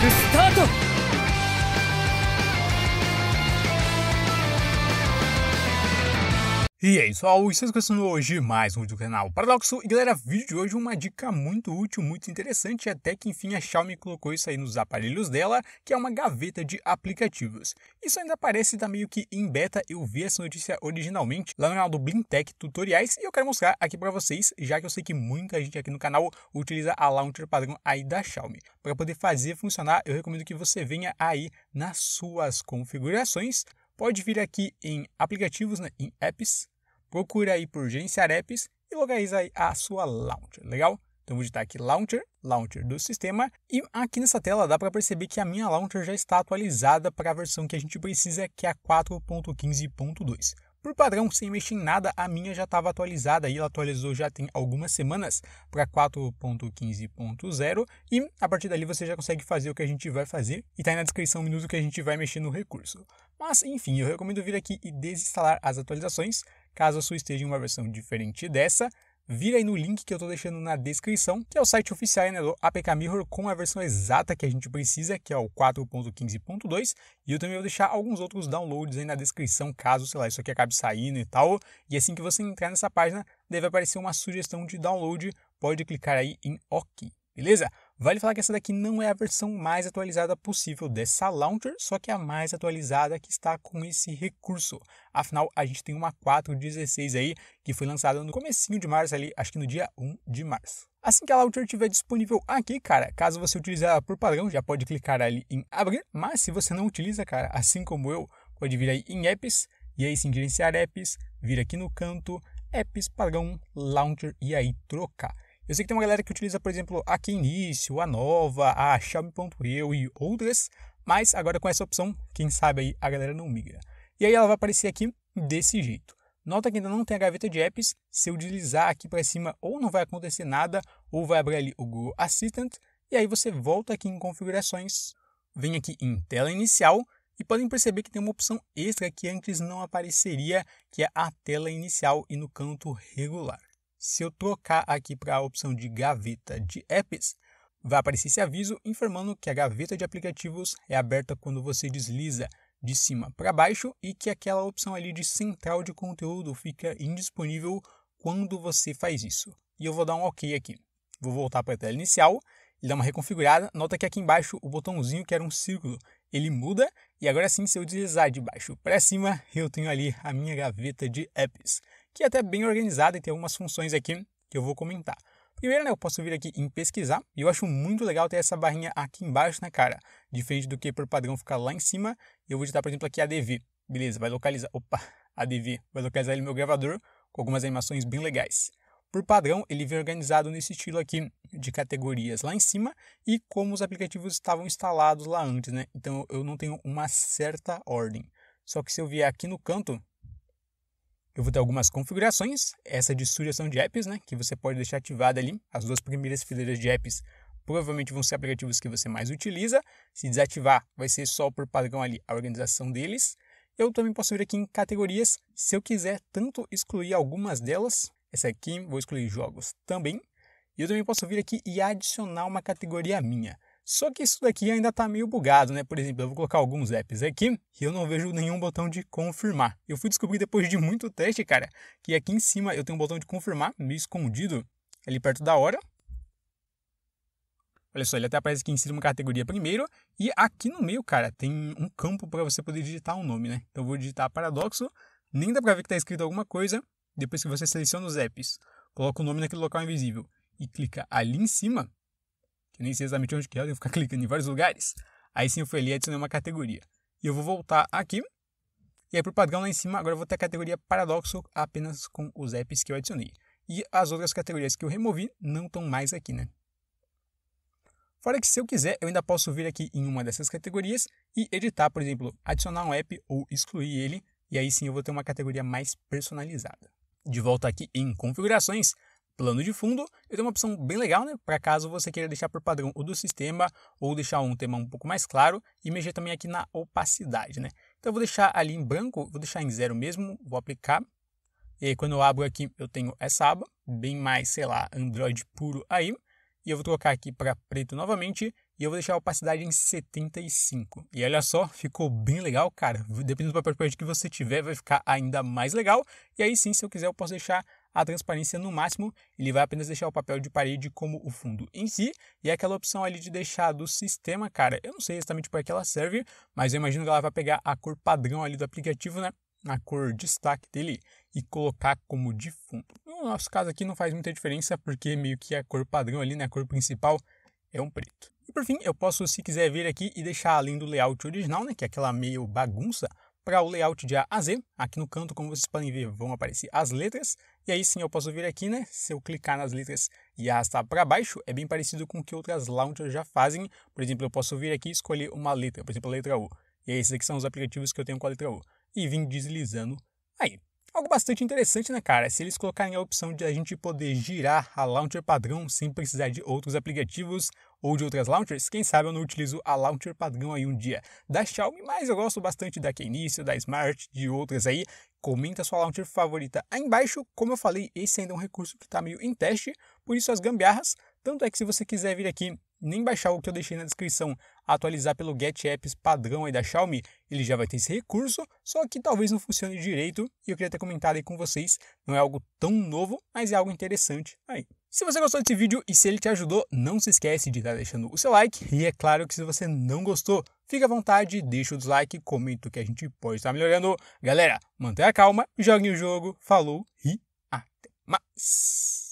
クスタート E aí, é pessoal, Estão começando hoje mais um vídeo do canal Paradoxo. E galera, vídeo de hoje uma dica muito útil, muito interessante, até que enfim a Xiaomi colocou isso aí nos aparelhos dela, que é uma gaveta de aplicativos. Isso ainda parece tá meio que em beta, eu vi essa notícia originalmente lá no canal do Blintech Tutoriais e eu quero mostrar aqui para vocês, já que eu sei que muita gente aqui no canal utiliza a launcher padrão aí da Xiaomi. Para poder fazer funcionar, eu recomendo que você venha aí nas suas configurações, pode vir aqui em aplicativos, né, em apps, procura aí por gerenciar apps e localiza aí a sua launcher, legal? Então vou digitar aqui launcher, launcher do sistema e aqui nessa tela dá para perceber que a minha launcher já está atualizada para a versão que a gente precisa, que é a 4.15.2. Por padrão, sem mexer em nada, a minha já estava atualizada e ela atualizou já tem algumas semanas para 4.15.0 e a partir dali você já consegue fazer o que a gente vai fazer e está aí na descrição o minuto que a gente vai mexer no recurso. Mas enfim, eu recomendo vir aqui e desinstalar as atualizações caso a sua esteja em uma versão diferente dessa vira aí no link que eu estou deixando na descrição, que é o site oficial né, do APK Mirror com a versão exata que a gente precisa, que é o 4.15.2, e eu também vou deixar alguns outros downloads aí na descrição, caso, sei lá, isso aqui acabe saindo e tal. E assim que você entrar nessa página, deve aparecer uma sugestão de download, pode clicar aí em OK, beleza? Vale falar que essa daqui não é a versão mais atualizada possível dessa launcher, só que é a mais atualizada que está com esse recurso. Afinal, a gente tem uma 4.16 aí, que foi lançada no comecinho de março ali, acho que no dia 1 de março. Assim que a launcher estiver disponível aqui, cara, caso você utilize ela por padrão, já pode clicar ali em abrir, mas se você não utiliza, cara, assim como eu, pode vir aí em apps, e aí sim gerenciar apps, vir aqui no canto, apps, padrão, launcher, e aí trocar. Eu sei que tem uma galera que utiliza, por exemplo, a Keinício, a Nova, a Xiaomi.eu e outras, mas agora com essa opção, quem sabe aí a galera não migra. E aí ela vai aparecer aqui desse jeito. Nota que ainda não tem a gaveta de apps, se eu deslizar aqui para cima ou não vai acontecer nada, ou vai abrir ali o Google Assistant, e aí você volta aqui em configurações, vem aqui em tela inicial, e podem perceber que tem uma opção extra que antes não apareceria, que é a tela inicial e no canto regular. Se eu trocar aqui para a opção de gaveta de apps, vai aparecer esse aviso informando que a gaveta de aplicativos é aberta quando você desliza de cima para baixo e que aquela opção ali de central de conteúdo fica indisponível quando você faz isso. E eu vou dar um OK aqui. Vou voltar para a tela inicial e dar uma reconfigurada. Nota que aqui embaixo o botãozinho que era um círculo, ele muda e agora sim se eu deslizar de baixo para cima, eu tenho ali a minha gaveta de apps que é até bem organizada e tem algumas funções aqui que eu vou comentar. Primeiro, né, eu posso vir aqui em pesquisar, e eu acho muito legal ter essa barrinha aqui embaixo na né, cara, diferente do que por padrão ficar lá em cima, eu vou digitar, por exemplo, aqui ADV, beleza, vai localizar, opa, ADV, vai localizar ele meu gravador, com algumas animações bem legais. Por padrão, ele vem organizado nesse estilo aqui, de categorias lá em cima, e como os aplicativos estavam instalados lá antes, né, então eu não tenho uma certa ordem. Só que se eu vier aqui no canto, eu vou ter algumas configurações, essa de sugestão de apps, né, que você pode deixar ativada ali. As duas primeiras fileiras de apps provavelmente vão ser aplicativos que você mais utiliza. Se desativar, vai ser só por padrão ali a organização deles. Eu também posso vir aqui em categorias, se eu quiser tanto excluir algumas delas, essa aqui vou excluir jogos também. E eu também posso vir aqui e adicionar uma categoria minha. Só que isso daqui ainda está meio bugado, né? Por exemplo, eu vou colocar alguns apps aqui e eu não vejo nenhum botão de confirmar. Eu fui descobrir depois de muito teste, cara, que aqui em cima eu tenho um botão de confirmar meio escondido ali perto da hora. Olha só, ele até aparece aqui em cima uma categoria primeiro e aqui no meio, cara, tem um campo para você poder digitar um nome, né? Então eu vou digitar paradoxo, nem dá para ver que está escrito alguma coisa. Depois que você seleciona os apps, coloca o nome naquele local invisível e clica ali em cima, nem sei exatamente onde que é, eu devo ficar clicando em vários lugares. Aí sim eu fui ali e adicionei uma categoria. E eu vou voltar aqui. E aí para o padrão lá em cima, agora eu vou ter a categoria paradoxo apenas com os apps que eu adicionei. E as outras categorias que eu removi não estão mais aqui, né? Fora que se eu quiser, eu ainda posso vir aqui em uma dessas categorias e editar, por exemplo, adicionar um app ou excluir ele, e aí sim eu vou ter uma categoria mais personalizada. De volta aqui em configurações, plano de fundo, eu tenho uma opção bem legal, né? Para caso você queira deixar por padrão o do sistema ou deixar um tema um pouco mais claro e mexer também aqui na opacidade, né? Então eu vou deixar ali em branco, vou deixar em zero mesmo, vou aplicar. E aí, quando eu abro aqui, eu tenho essa aba, bem mais, sei lá, Android puro aí. E eu vou trocar aqui para preto novamente e eu vou deixar a opacidade em 75. E olha só, ficou bem legal, cara. Dependendo do papel de parede que você tiver, vai ficar ainda mais legal. E aí sim, se eu quiser, eu posso deixar a transparência no máximo, ele vai apenas deixar o papel de parede como o fundo em si, e é aquela opção ali de deixar do sistema, cara, eu não sei exatamente para que ela serve, mas eu imagino que ela vai pegar a cor padrão ali do aplicativo, né? A cor destaque dele e colocar como de fundo. No nosso caso aqui não faz muita diferença, porque meio que a cor padrão ali, né? A cor principal é um preto. E por fim, eu posso, se quiser, vir aqui e deixar além do layout original, né? Que é aquela meio bagunça, para o layout de A a Z, aqui no canto, como vocês podem ver, vão aparecer as letras. E aí sim eu posso vir aqui, né? Se eu clicar nas letras e arrastar para baixo, é bem parecido com o que outras launchers já fazem. Por exemplo, eu posso vir aqui e escolher uma letra, por exemplo, a letra U. E aí, esses aqui são os aplicativos que eu tenho com a letra U. E vim deslizando aí. Algo bastante interessante, né, cara? Se eles colocarem a opção de a gente poder girar a launcher padrão sem precisar de outros aplicativos, ou de outras launchers, quem sabe eu não utilizo a launcher padrão aí um dia da Xiaomi, mas eu gosto bastante da Keynisia, da Smart, de outras aí. Comenta sua launcher favorita aí embaixo. Como eu falei, esse ainda é um recurso que está meio em teste, por isso as gambiarras. Tanto é que se você quiser vir aqui nem baixar o que eu deixei na descrição, atualizar pelo Get Apps padrão aí da Xiaomi, ele já vai ter esse recurso, só que talvez não funcione direito, e eu queria ter comentado aí com vocês, não é algo tão novo, mas é algo interessante aí. Se você gostou desse vídeo e se ele te ajudou, não se esquece de estar deixando o seu like. E é claro que se você não gostou, fica à vontade, deixa o dislike, comenta o que a gente pode estar melhorando. Galera, mantenha a calma, joguem o jogo, falou e até mais!